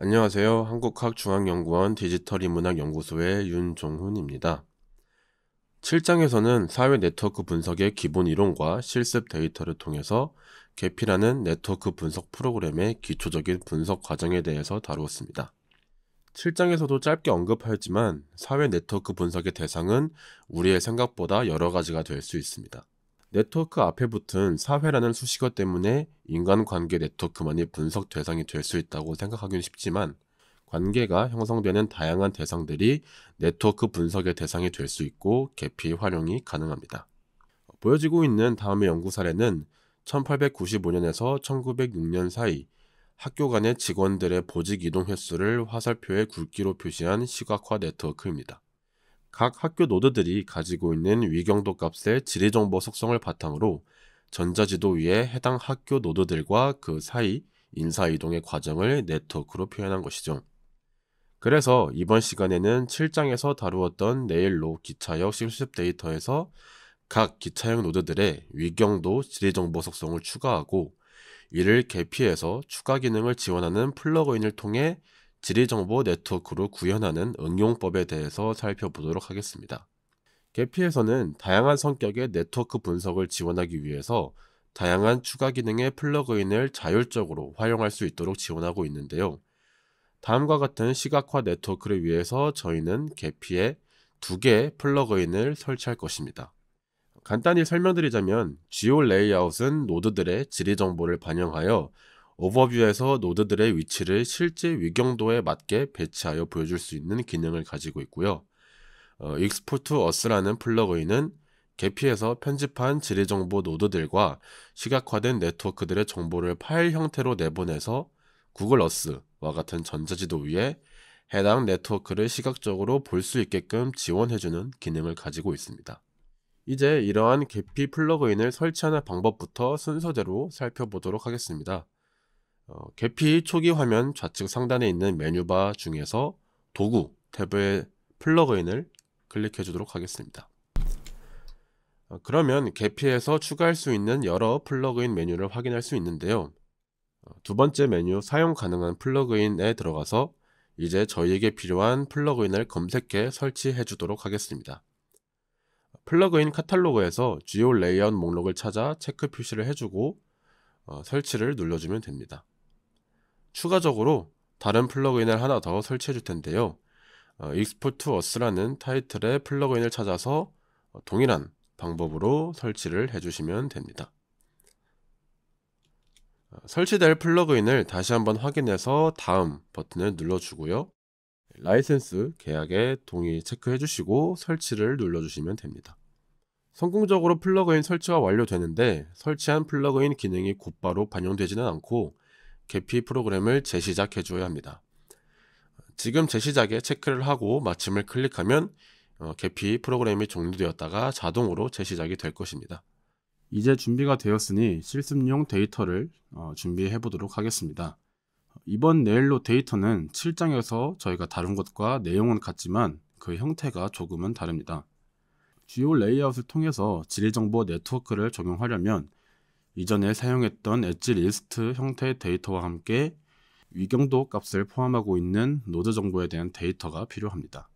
안녕하세요. 한국학중앙연구원 디지털인문학연구소의 윤종훈입니다. 7장에서는 사회 네트워크 분석의 기본 이론과 실습 데이터를 통해서 개피라는 네트워크 분석 프로그램의 기초적인 분석 과정에 대해서 다루었습니다. 7장에서도 짧게 언급하였지만 사회 네트워크 분석의 대상은 우리의 생각보다 여러 가지가 될 수 있습니다. 네트워크 앞에 붙은 사회라는 수식어 때문에 인간관계 네트워크만이 분석 대상이 될 수 있다고 생각하기는 쉽지만 관계가 형성되는 다양한 대상들이 네트워크 분석의 대상이 될 수 있고 개피 활용이 가능합니다. 보여지고 있는 다음의 연구 사례는 1895년에서 1906년 사이 학교 간의 직원들의 보직 이동 횟수를 화살표의 굵기로 표시한 시각화 네트워크입니다. 각 학교 노드들이 가지고 있는 위경도 값의 지리 정보 속성을 바탕으로 전자지도 위에 해당 학교 노드들과 그 사이 인사이동의 과정을 네트워크로 표현한 것이죠. 그래서 이번 시간에는 7장에서 다루었던 내일로 기차역 실습 데이터에서 각 기차역 노드들의 위경도 지리정보 속성을 추가하고 이를 개피해서 추가 기능을 지원하는 플러그인을 통해 지리정보 네트워크를 구현하는 응용법에 대해서 살펴보도록 하겠습니다. 개피에서는 다양한 성격의 네트워크 분석을 지원하기 위해서 다양한 추가 기능의 플러그인을 자율적으로 활용할 수 있도록 지원하고 있는데요. 다음과 같은 시각화 네트워크를 위해서 저희는 개피에 두 개의 플러그인을 설치할 것입니다. 간단히 설명드리자면 GEO 레이아웃은 노드들의 지리 정보를 반영하여 오버뷰에서 노드들의 위치를 실제 위경도에 맞게 배치하여 보여줄 수 있는 기능을 가지고 있고요. 어, 익스포트 어스라는 플러그인은 개피에서 편집한 지리정보 노드들과 시각화된 네트워크들의 정보를 파일 형태로 내보내서 구글 어스와 같은 전자지도 위에 해당 네트워크를 시각적으로 볼 수 있게끔 지원해주는 기능을 가지고 있습니다. 이제 이러한 개피 플러그인을 설치하는 방법부터 순서대로 살펴보도록 하겠습니다. 어, 계피 초기 화면 좌측 상단에 있는 메뉴바 중에서 도구 탭의 플러그인을 클릭해 주도록 하겠습니다. 어, 그러면 계피에서 추가할 수 있는 여러 플러그인 메뉴를 확인할 수 있는데요. 어, 두 번째 메뉴 사용 가능한 플러그인에 들어가서 이제 저희에게 필요한 플러그인을 검색해 설치해 주도록 하겠습니다. 플러그인 카탈로그에서 g e o 레이아웃 목록을 찾아 체크 표시를 해주고 어, 설치를 눌러주면 됩니다. 추가적으로 다른 플러그인을 하나 더 설치해 줄 텐데요. 어, Export to Us라는 타이틀의 플러그인을 찾아서 어, 동일한 방법으로 설치를 해주시면 됩니다. 어, 설치될 플러그인을 다시 한번 확인해서 다음 버튼을 눌러주고요. 라이센스 계약에 동의 체크해 주시고 설치를 눌러주시면 됩니다. 성공적으로 플러그인 설치가 완료되는데 설치한 플러그인 기능이 곧바로 반영되지는 않고 개피 프로그램을 재시작해 줘야 합니다. 지금 재시작에 체크를 하고 마침을 클릭하면 어, 개피 프로그램이 종료되었다가 자동으로 재시작이 될 것입니다. 이제 준비가 되었으니 실습용 데이터를 어, 준비해 보도록 하겠습니다. 이번 네일로 데이터는 7장에서 저희가 다룬 것과 내용은 같지만 그 형태가 조금은 다릅니다. 주요 레이아웃을 통해서 지리정보 네트워크를 적용하려면 이전에 사용했던 엣지 리스트 형태의 데이터와 함께 위경도 값을 포함하고 있는 노드 정보에 대한 데이터가 필요합니다.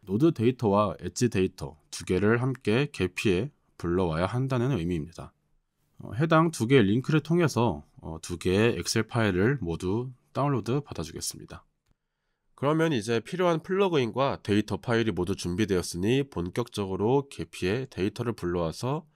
노드 데이터와 엣지 데이터 두 개를 함께 개피해 불러와야 한다는 의미입니다. 어, 해당 두 개의 링크를 통해서 어, 두 개의 엑셀 파일을 모두 다운로드 받아주겠습니다. 그러면 이제 필요한 플러그인과 데이터 파일이 모두 준비되었으니 본격적으로 개피에 데이터를 불러와서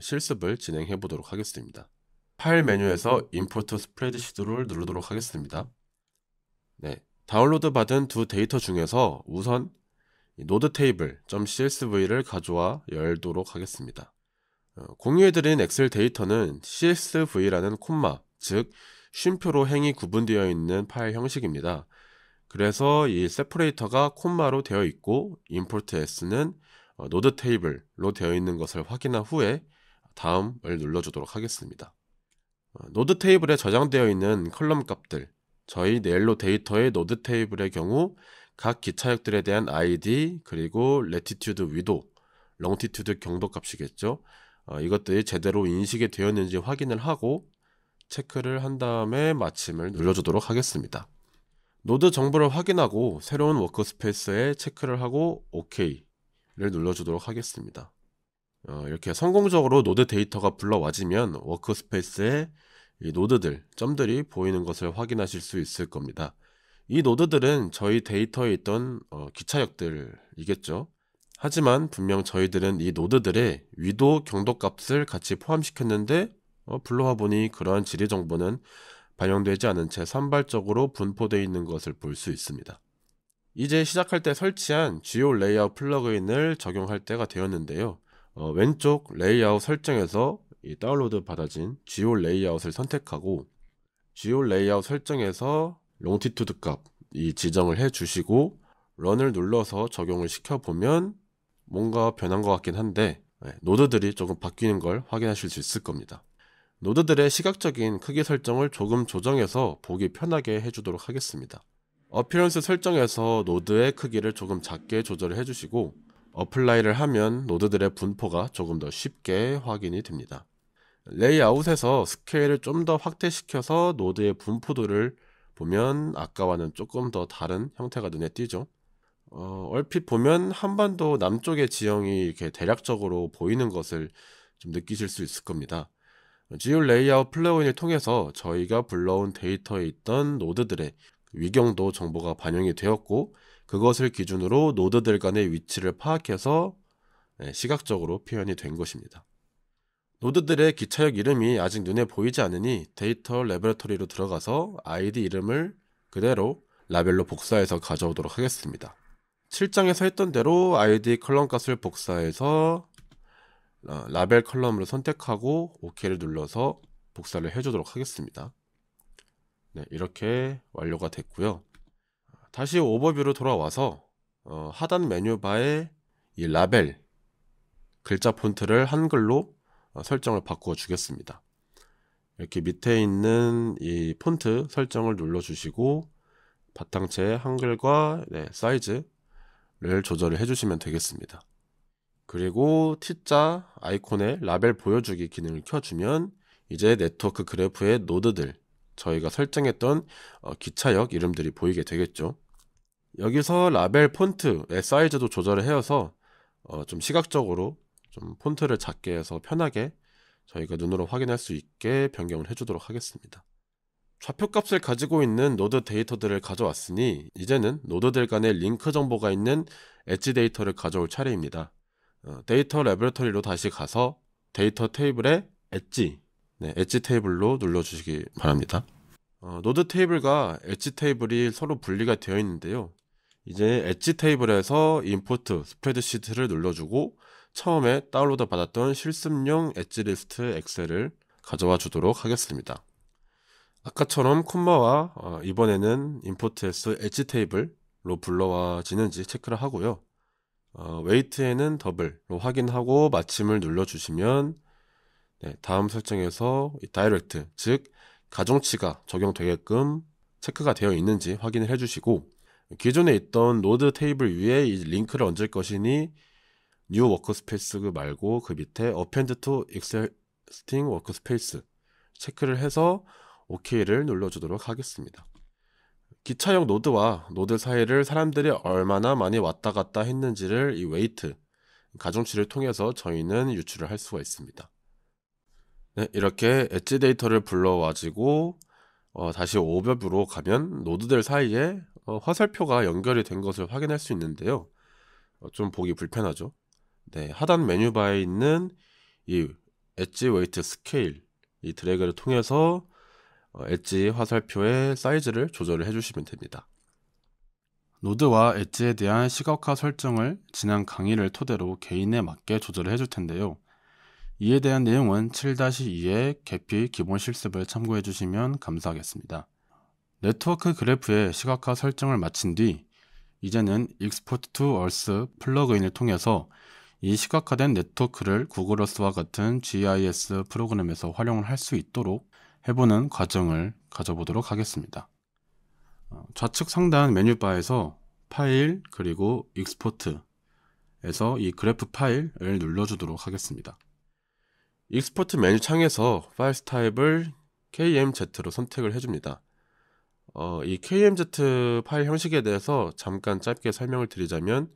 실습을 진행해 보도록 하겠습니다. 파일 메뉴에서 Import Spreadsheet를 누르도록 하겠습니다. 네, 다운로드 받은 두 데이터 중에서 우선 n o d e t a b l e c s v 를 가져와 열도록 하겠습니다. 어, 공유해드린 엑셀 데이터는 csv라는 콤마, 즉 쉼표로 행이 구분되어 있는 파일 형식입니다. 그래서 이 세퍼레이터가 콤마로 되어 있고 import s는 노드 어, 테이블로 되어 있는 것을 확인한 후에 다음을 눌러주도록 하겠습니다. 어, 노드 테이블에 저장되어 있는 컬럼 값들 저희 네일로 데이터의 노드 테이블의 경우 각 기차역들에 대한 아이디 그리고 레티튜드 위도 롱티튜드 경도 값이겠죠. 이것들이 제대로 인식이 되었는지 확인을 하고 체크를 한 다음에 마침을 눌러주도록 하겠습니다. 노드 정보를 확인하고 새로운 워크스페이스에 체크를 하고 OK를 눌러주도록 하겠습니다. 어, 이렇게 성공적으로 노드 데이터가 불러와지면 워크스페이스에 이 노드들, 점들이 보이는 것을 확인하실 수 있을 겁니다. 이 노드들은 저희 데이터에 있던 어, 기차역들이겠죠. 하지만 분명 저희들은 이 노드들의 위도 경도 값을 같이 포함시켰는데 어, 불러와 보니 그러한 지리 정보는 반영되지 않은 채 산발적으로 분포되어 있는 것을 볼 수 있습니다. 이제 시작할 때 설치한 GEO 레이아웃 플러그인을 적용할 때가 되었는데요. 어, 왼쪽 레이아웃 설정에서 이 다운로드 받아진 GO 레이아웃을 선택하고 GO 레이아웃 설정에서 롱티튜드 값이 지정을 해 주시고 런을 눌러서 적용을 시켜 보면 뭔가 변한 것 같긴 한데 네, 노드들이 조금 바뀌는 걸 확인하실 수 있을 겁니다. 노드들의 시각적인 크기 설정을 조금 조정해서 보기 편하게 해주도록 하겠습니다. 어피런스 설정에서 노드의 크기를 조금 작게 조절해 주시고 어플라이를 하면 노드들의 분포가 조금 더 쉽게 확인이 됩니다. 레이아웃에서 스케일을 좀 더 확대시켜서 노드의 분포도를 보면 아까와는 조금 더 다른 형태가 눈에 띄죠. 어, 얼핏 보면 한반도 남쪽의 지형이 이렇게 대략적으로 보이는 것을 좀 느끼실 수 있을 겁니다. 지율 레이아웃 플레어인을 통해서 저희가 불러온 데이터에 있던 노드들의 위경도 정보가 반영이 되었고 그것을 기준으로 노드들 간의 위치를 파악해서 네, 시각적으로 표현이 된 것입니다. 노드들의 기차역 이름이 아직 눈에 보이지 않으니 데이터 레버토리로 들어가서 아이디 이름을 그대로 라벨로 복사해서 가져오도록 하겠습니다. 7장에서 했던 대로 아이디 컬럼 값을 복사해서 어, 라벨 컬럼을 선택하고 OK를 눌러서 복사를 해주도록 하겠습니다. 네, 이렇게 완료가 됐고요. 다시 오버뷰로 돌아와서 어, 하단 메뉴바에 이 라벨 글자 폰트를 한글로 어, 설정을 바꾸어 주겠습니다. 이렇게 밑에 있는 이 폰트 설정을 눌러주시고 바탕체 한글과 네, 사이즈를 조절을 해주시면 되겠습니다. 그리고 T자 아이콘에 라벨 보여주기 기능을 켜주면 이제 네트워크 그래프의 노드들 저희가 설정했던 어, 기차역 이름들이 보이게 되겠죠. 여기서 라벨 폰트의 사이즈도 조절을 해서 어좀 시각적으로 좀 폰트를 작게 해서 편하게 저희가 눈으로 확인할 수 있게 변경을 해주도록 하겠습니다. 좌표값을 가지고 있는 노드 데이터들을 가져왔으니 이제는 노드들 간의 링크 정보가 있는 엣지 데이터를 가져올 차례입니다. 어, 데이터 레버토리로 다시 가서 데이터 테이블에 엣지 네, 엣지 테이블로 눌러주시기 바랍니다. 어, 노드 테이블과 엣지 테이블이 서로 분리가 되어 있는데요. 이제 엣지 테이블에서 임포트 스프레드시트를 눌러주고 처음에 다운로드 받았던 실습용 엣지 리스트 엑셀을 가져와 주도록 하겠습니다. 아까처럼 콤마와 어, 이번에는 임포트에서 엣지 테이블로 불러와지는지 체크를 하고요. 어, 웨이트에는 더블로 확인하고 마침을 눌러주시면 네, 다음 설정에서 다이렉트 즉 가중치가 적용되게끔 체크가 되어 있는지 확인을 해주시고 기존에 있던 노드 테이블 위에 이 링크를 얹을 것이니 뉴 워크스페이스 말고 그 밑에 append to existing workspace 체크를 해서 OK를 눌러주도록 하겠습니다. 기차역 노드와 노드 사이를 사람들이 얼마나 많이 왔다 갔다 했는지를 이 웨이트 가중치를 통해서 저희는 유출을 할 수가 있습니다. 네, 이렇게 엣지 데이터를 불러와지고 어, 다시 오버뷰로 가면 노드들 사이에 어, 화살표가 연결이 된 것을 확인할 수 있는데요. 어, 좀 보기 불편하죠. 네, 하단 메뉴바에 있는 이 엣지 웨이트 스케일 이 드래그를 통해서 어, 엣지 화살표의 사이즈를 조절을 해주시면 됩니다. 노드와 엣지에 대한 시각화 설정을 지난 강의를 토대로 개인에 맞게 조절을 해줄 텐데요. 이에 대한 내용은 7-2의 개피 기본 실습을 참고해 주시면 감사하겠습니다. 네트워크 그래프의 시각화 설정을 마친 뒤 이제는 Export to Earth 플러그인을 통해서 이 시각화된 네트워크를 구글 어스와 같은 GIS 프로그램에서 활용을 할 수 있도록 해보는 과정을 가져보도록 하겠습니다. 어, 좌측 상단 메뉴바에서 파일 그리고 익스포트에서 이 그래프 파일을 눌러주도록 하겠습니다. 익스포트 메뉴 창에서 파일스 타입을 KMZ로 선택을 해줍니다. 어, 이 KMZ 파일 형식에 대해서 잠깐 짧게 설명을 드리자면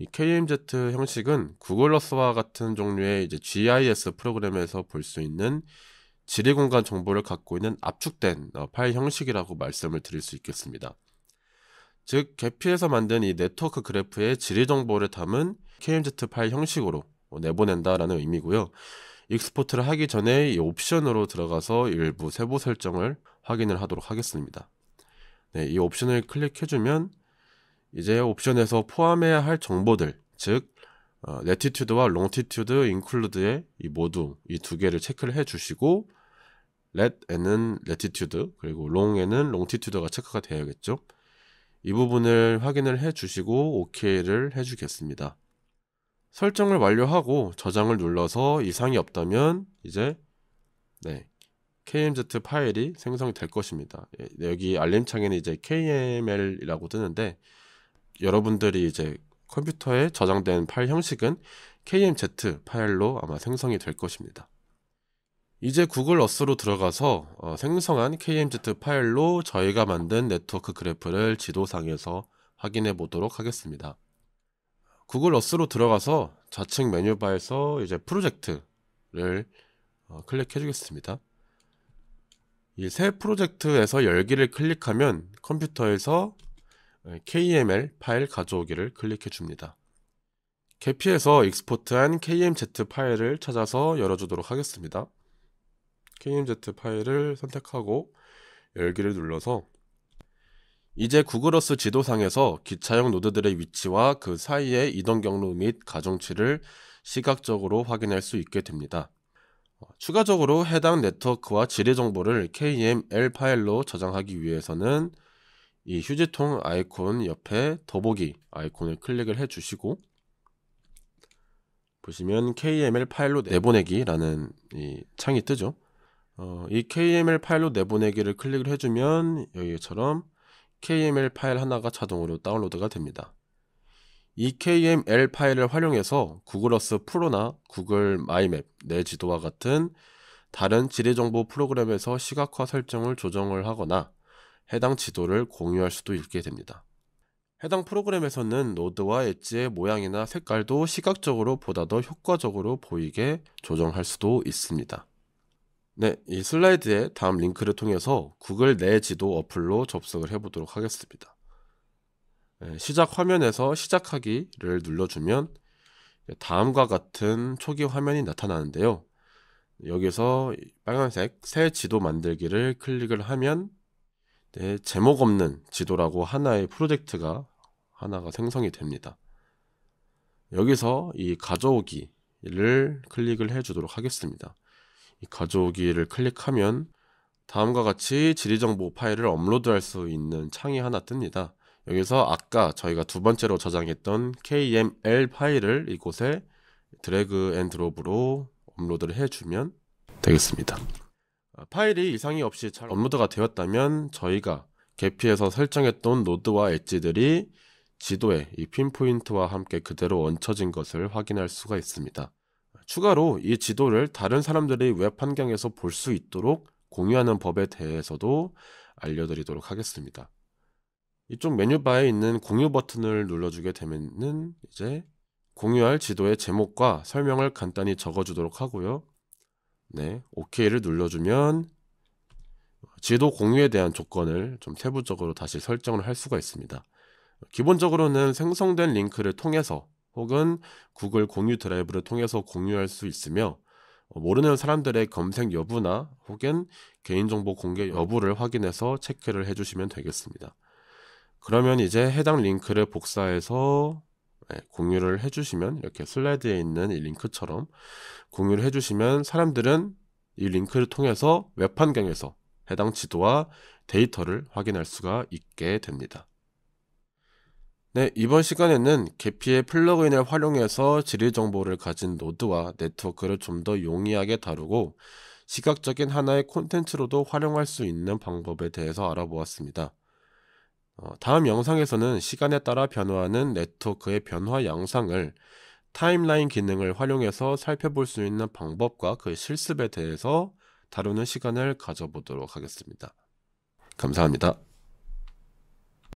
이 KMZ 형식은 구글러스와 같은 종류의 이제 GIS 프로그램에서 볼 수 있는 지리 공간 정보를 갖고 있는 압축된 어, 파일 형식이라고 말씀을 드릴 수 있겠습니다. 즉 개피에서 만든 이 네트워크 그래프의 지리 정보를 담은 KMZ 파일 형식으로 내보낸다라는 의미고요. 익스포트를 하기 전에 이 옵션으로 들어가서 일부 세부 설정을 확인을 하도록 하겠습니다. 네, 이 옵션을 클릭해주면 이제 옵션에서 포함해야 할 정보들, 즉레티튜드와 롱티튜드 인 t 루드의이 모두 이 두 개를 체크를 해주시고 let에는 latitude 그리고 long에는 longitude가 체크가 되어야겠죠. 이 부분을 확인을 해주시고 OK를 해주겠습니다. 설정을 완료하고 저장을 눌러서 이상이 없다면 이제 네, KMZ 파일이 생성이 될 것입니다. 예, 네, 여기 알림창에는 이제 KML이라고 뜨는데 여러분들이 이제 컴퓨터에 저장된 파일 형식은 KMZ 파일로 아마 생성이 될 것입니다. 이제 구글 어스로 들어가서 어, 생성한 KMZ 파일로 저희가 만든 네트워크 그래프를 지도상에서 확인해 보도록 하겠습니다. 구글 어스로 들어가서 좌측 메뉴바에서 이제 프로젝트를 어, 클릭해 주겠습니다. 이 새 프로젝트에서 열기를 클릭하면 컴퓨터에서 어, KML 파일 가져오기를 클릭해 줍니다. 개피에서 익스포트한 KMZ 파일을 찾아서 열어주도록 하겠습니다. KMZ 파일을 선택하고 열기를 눌러서 이제 구글어스 지도상에서 기차형 노드들의 위치와 그 사이의 이동 경로 및 가중치를 시각적으로 확인할 수 있게 됩니다. 어, 추가적으로 해당 네트워크와 지뢰 정보를 KML 파일로 저장하기 위해서는 이 휴지통 아이콘 옆에 더보기 아이콘을 클릭을 해주시고 보시면 KML 파일로 내보내기라는 이 창이 뜨죠. 어, 이 KML 파일로 내보내기를 클릭을 해주면 여기처럼 KML 파일 하나가 자동으로 다운로드가 됩니다. 이 KML 파일을 활용해서 구글 어스 프로나 구글 마이맵, 내 지도와 같은 다른 지리정보 프로그램에서 시각화 설정을 조정을 하거나 해당 지도를 공유할 수도 있게 됩니다. 해당 프로그램에서는 노드와 엣지의 모양이나 색깔도 시각적으로 보다 더 효과적으로 보이게 조정할 수도 있습니다. 네, 이 슬라이드의 다음 링크를 통해서 구글 내 지도 어플로 접속을 해보도록 하겠습니다. 네, 시작 화면에서 시작하기를 눌러주면 다음과 같은 초기 화면이 나타나는데요. 여기서 빨간색 새 지도 만들기를 클릭을 하면 네, 제목 없는 지도라고 하나의 프로젝트가 하나가 생성이 됩니다. 여기서 이 가져오기를 클릭을 해주도록 하겠습니다. 이 가져오기를 클릭하면 다음과 같이 지리정보 파일을 업로드할 수 있는 창이 하나 뜹니다. 여기서 아까 저희가 두 번째로 저장했던 KML 파일을 이곳에 드래그 앤 드롭으로 업로드를 해주면 되겠습니다. 아, 파일이 이상이 없이 잘 업로드가 되었다면 저희가 개피에서 설정했던 노드와 엣지들이 지도에 이 핀포인트와 함께 그대로 얹혀진 것을 확인할 수가 있습니다. 추가로 이 지도를 다른 사람들이 웹 환경에서 볼 수 있도록 공유하는 법에 대해서도 알려드리도록 하겠습니다. 이쪽 메뉴바에 있는 공유 버튼을 눌러주게 되면은 이제 공유할 지도의 제목과 설명을 간단히 적어주도록 하고요. 네, OK를 눌러주면 지도 공유에 대한 조건을 좀 세부적으로 다시 설정을 할 수가 있습니다. 기본적으로는 생성된 링크를 통해서 혹은 구글 공유 드라이브를 통해서 공유할 수 있으며 어, 모르는 사람들의 검색 여부나 혹은 개인정보 공개 여부를 확인해서 체크를 해주시면 되겠습니다. 그러면 이제 해당 링크를 복사해서 네, 공유를 해주시면 이렇게 슬라이드에 있는 이 링크처럼 공유를 해주시면 사람들은 이 링크를 통해서 웹 환경에서 해당 지도와 데이터를 확인할 수가 있게 됩니다. 네, 이번 시간에는 개피의 플러그인을 활용해서 지리 정보를 가진 노드와 네트워크를 좀 더 용이하게 다루고 시각적인 하나의 콘텐츠로도 활용할 수 있는 방법에 대해서 알아보았습니다. 어, 다음 영상에서는 시간에 따라 변화하는 네트워크의 변화 양상을 타임라인 기능을 활용해서 살펴볼 수 있는 방법과 그 실습에 대해서 다루는 시간을 가져보도록 하겠습니다. 감사합니다.